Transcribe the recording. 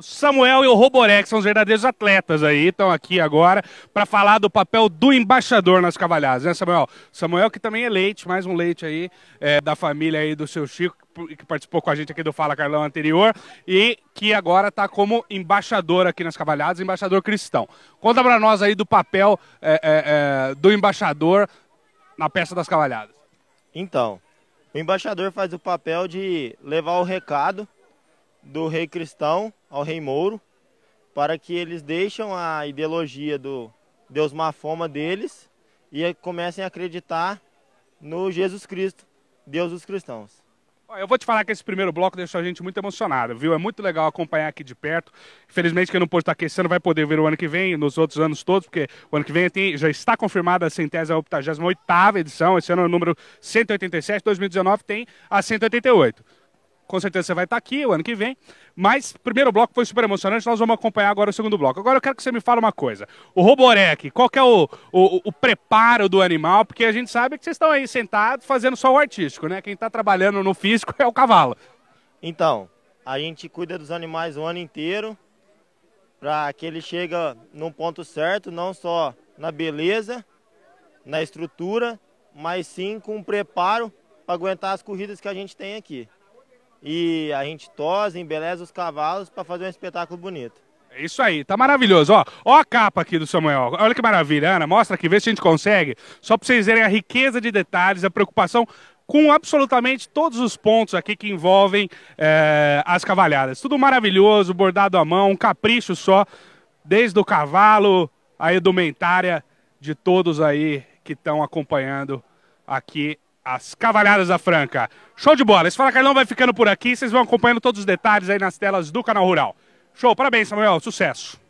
Samuel e o Roborex são os verdadeiros atletas aí, estão aqui agora para falar do papel do embaixador nas cavalhadas, né, Samuel? Samuel que também é leite, mais um leite aí é, da família aí do seu Chico, que participou com a gente aqui do Fala Carlão anterior e que agora está como embaixador aqui nas cavalhadas, embaixador cristão. Conta para nós aí do papel é, é, é, do embaixador na peça das cavalhadas. Então, o embaixador faz o papel de levar o recado do rei cristão ao rei mouro, para que eles deixam a ideologia do Deus Mafoma deles e comecem a acreditar no Jesus Cristo, Deus dos cristãos. Eu vou te falar que esse primeiro bloco deixou a gente muito emocionado, viu? É muito legal acompanhar aqui de perto. Infelizmente, quem não pôde estar aquecendo vai poder ver o ano que vem, nos outros anos todos, porque o ano que vem tem, já está confirmada a centésima, 88 edição. Esse ano é o número 187, 2019 tem a 188 com certeza você vai estar aqui o ano que vem. Mas o primeiro bloco foi super emocionante, nós vamos acompanhar agora o segundo bloco. Agora eu quero que você me fale uma coisa. O Roborec, qual que é o, o, o preparo do animal? Porque a gente sabe que vocês estão aí sentados fazendo só o artístico, né? Quem está trabalhando no físico é o cavalo. Então, a gente cuida dos animais o ano inteiro para que ele chegue num ponto certo, não só na beleza, na estrutura, mas sim com um preparo para aguentar as corridas que a gente tem aqui e a gente tosa, embeleza os cavalos para fazer um espetáculo bonito. É isso aí, tá maravilhoso. Ó, ó a capa aqui do Samuel. Olha que maravilha, Ana. Mostra aqui, vê se a gente consegue. Só para vocês verem a riqueza de detalhes, a preocupação com absolutamente todos os pontos aqui que envolvem é, as cavalhadas. Tudo maravilhoso, bordado à mão, um capricho só, desde o cavalo, a edumentária de todos aí que estão acompanhando aqui as Cavalhadas da Franca. Show de bola. Esse Fala Carlão vai ficando por aqui. Vocês vão acompanhando todos os detalhes aí nas telas do Canal Rural. Show, parabéns, Samuel. Sucesso.